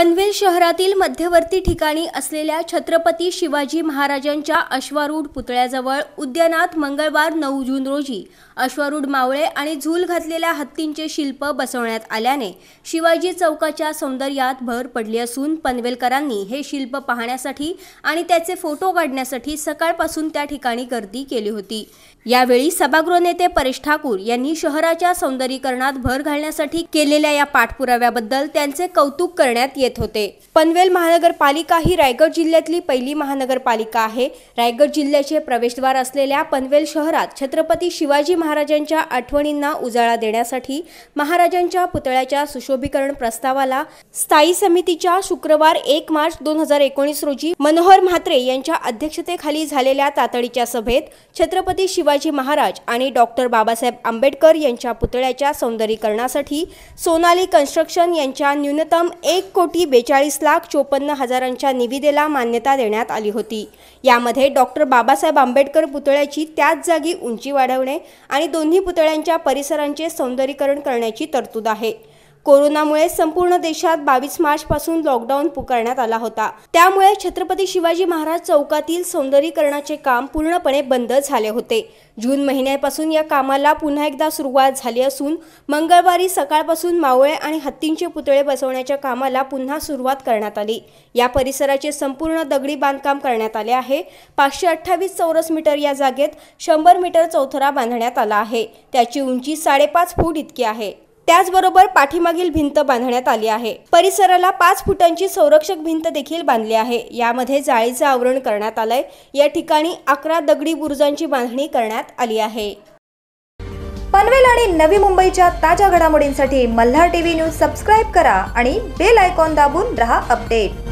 पनवेल शहरातील मध्यवर्ती ठिकाणी असलेल्या छत्रपती शिवाजी महाराजांच्या अश्वारूढ पुतळ्याजवळ उद्यानात मंगळवार नऊ जून रोजी अश्वारूढ मावळे आणि झूल घातलेल्या हत्तींचे शिल्प बसवण्यात आल्याने शिवाजी चौकाच्या सौंदर्यात भर पडली असून पनवेलकरांनी हे शिल्प पाहण्यासाठी आणि त्याचे फोटो काढण्यासाठी सकाळपासून त्या ठिकाणी गर्दी केली होती यावेळी सभागृह नेते परेश ठाकूर यांनी शहराच्या सौंदर्यीकरणात भर घालण्यासाठी केलेल्या या पाठपुराव्याबद्दल त्यांचे कौतुक करण्यात येत देत होते पनवेल महानगरपालिका ही रायगड जिल्ह्यातली पहिली महानगरपालिका आहे रायगड जिल्ह्याचे प्रवेशद्वार असलेल्या पनवेल शहरात छत्रपती शिवाजी महाराजांच्या आठवणींना उजाळा देण्यासाठी महाराजांच्या पुतळ्याच्या सुशोभीकरण प्रस्तावाला स्थायी समितीच्या शुक्रवार एक मार्च दोन हजार एकोणीस रोजी मनोहर म्हात्रे यांच्या अध्यक्षतेखाली झालेल्या तातडीच्या सभेत छत्रपती शिवाजी महाराज आणि डॉक्टर बाबासाहेब आंबेडकर यांच्या पुतळ्याच्या सौंदर्यीकरणासाठी सोनाली कन्स्ट्रक्शन यांच्या न्यूनतम एक कोटी किती बेचाळीस लाख चोपन्न हजारांच्या निविदेला मान्यता देण्यात आली होती यामध्ये डॉक्टर बाबासाहेब आंबेडकर पुतळ्याची त्याच जागी उंची वाढवणे आणि दोन्ही पुतळ्यांच्या परिसरांचे सौंदर्यीकरण करण्याची तरतूद आहे कोरोनामुळे संपूर्ण देशात बावीस मार्च पासून लॉकडाऊन पुकारण्यात आला होता त्यामुळे छत्रपती शिवाजी महाराज चौकातील सौंदर्यीकरणाचे काम पूर्णपणे बंद झाले होते जून महिन्यापासून या कामाला पुन्हा एकदा सुरुवात झाली असून मंगळवारी सकाळपासून मावळे आणि हत्तींचे पुतळे बसवण्याच्या कामाला पुन्हा सुरुवात करण्यात आली या परिसराचे संपूर्ण दगडी बांधकाम करण्यात आले आहे पाचशे अठ्ठावीस चौरस मीटर या जागेत शंभर मीटर चौथरा बांधण्यात आला आहे त्याची उंची साडेपाच फूट इतकी आहे त्याचबरोबर पाठीमागील भिंत बांधण्यात आली आहे परिसराला पाच फुटांची संरक्षक भिंत देखील बांधली आहे यामध्ये जाळीचं आवरण करण्यात आलंय या ठिकाणी अकरा दगडी बुरुजांची बांधणी करण्यात आली आहे पनवेल आणि नवी मुंबईच्या ताज्या घडामोडींसाठी मल्हार टीव्ही न्यूज सबस्क्राईब करा आणि बेल आयकॉन दाबून रहा अपडेट